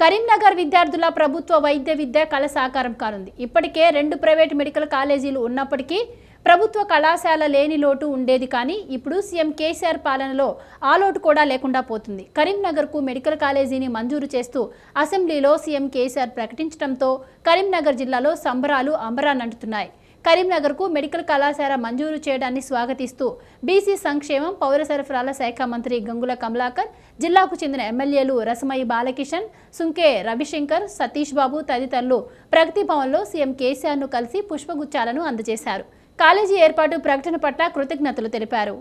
కరీంనగర్ విద్యార్థుల ప్రభుత్వ వైద్య విద్య కళ సాకారం కానుంది ఇప్పటికే రెండు ప్రైవేట్ మెడికల్ కాలేజీలు ఉన్నప్పటికీ ప్రభుత్వ కళాశాల లేని లోటు ఉండేది కానీ ఇప్పుడు సీఎం కేసీఆర్ పాలనలో ఆ లోటు కూడా లేకుండా పోతుంది కరీంనగర్కు మెడికల్ కాలేజీని మంజూరు చేస్తూ అసెంబ్లీలో సీఎం కేసీఆర్ ప్రకటించడంతో కరీంనగర్ జిల్లాలో సంబరాలు అంబరానంటున్నాయి కరీంనగర్కు మెడికల్ కళాశాల మంజూరు చేయడాన్ని స్వాగతిస్తూ బీసీ సంక్షేమం పౌర సరఫరాల శాఖ మంత్రి గంగుల కమలాకర్ జిల్లాకు చెందిన ఎమ్మెల్యేలు రసమయి బాలకిషన్ సుంకే రవిశంకర్ సతీష్ బాబు తదితరులు ప్రగతి భవన్లో సీఎం కేసీఆర్ ను కలిసి పుష్పగుచ్చాలను అందజేశారు కాలేజీ ఏర్పాటు ప్రకటన పట్ల కృతజ్ఞతలు తెలిపారు